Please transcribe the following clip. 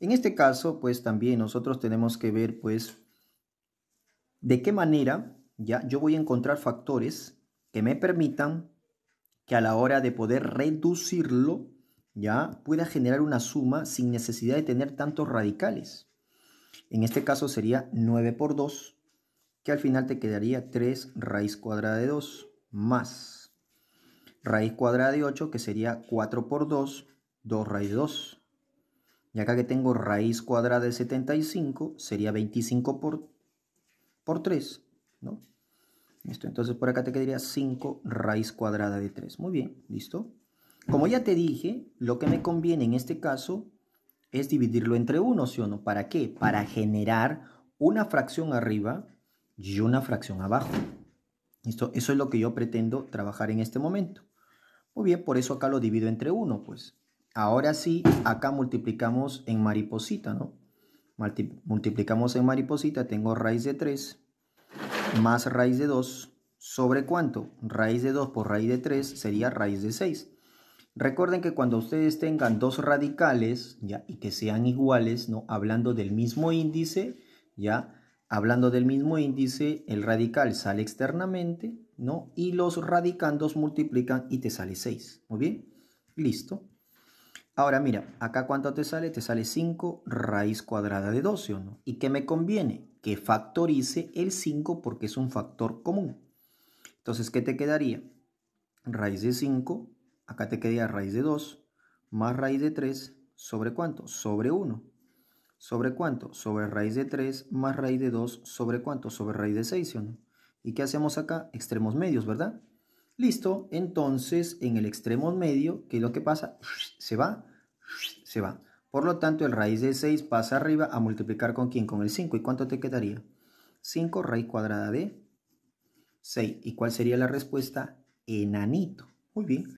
En este caso, pues también nosotros tenemos que ver, pues, de qué manera ya yo voy a encontrar factores que me permitan que a la hora de poder reducirlo, ya pueda generar una suma sin necesidad de tener tantos radicales. En este caso sería 9 por 2, que al final te quedaría 3 raíz cuadrada de 2 más raíz cuadrada de 8, que sería 4 por 2, 2 raíz de 2 y acá que tengo raíz cuadrada de 75, sería 25 por, por 3, ¿no? Listo, entonces por acá te quedaría 5 raíz cuadrada de 3. Muy bien, ¿listo? Como ya te dije, lo que me conviene en este caso es dividirlo entre 1, ¿sí o no? ¿Para qué? Para generar una fracción arriba y una fracción abajo. ¿Listo? Eso es lo que yo pretendo trabajar en este momento. Muy bien, por eso acá lo divido entre 1, pues. Ahora sí, acá multiplicamos en mariposita, ¿no? Multiplicamos en mariposita, tengo raíz de 3 más raíz de 2 sobre cuánto? Raíz de 2 por raíz de 3 sería raíz de 6. Recuerden que cuando ustedes tengan dos radicales, ya, y que sean iguales, ¿no? Hablando del mismo índice, ya, hablando del mismo índice, el radical sale externamente, ¿no? Y los radicandos multiplican y te sale 6. Muy bien, listo. Ahora mira, acá cuánto te sale? Te sale 5 raíz cuadrada de 12, ¿o no? ¿Y qué me conviene? Que factorice el 5 porque es un factor común. Entonces, ¿qué te quedaría? Raíz de 5, acá te quedaría raíz de 2, más raíz de 3, ¿sobre cuánto? Sobre 1. ¿Sobre cuánto? Sobre raíz de 3, más raíz de 2, ¿sobre cuánto? Sobre raíz de 6, ¿o no? ¿Y qué hacemos acá? Extremos medios, ¿verdad? Listo, entonces en el extremo medio, ¿qué es lo que pasa? Se va se va. Por lo tanto, el raíz de 6 pasa arriba a multiplicar con quién? Con el 5. ¿Y cuánto te quedaría? 5 raíz cuadrada de 6. ¿Y cuál sería la respuesta? Enanito. Muy bien.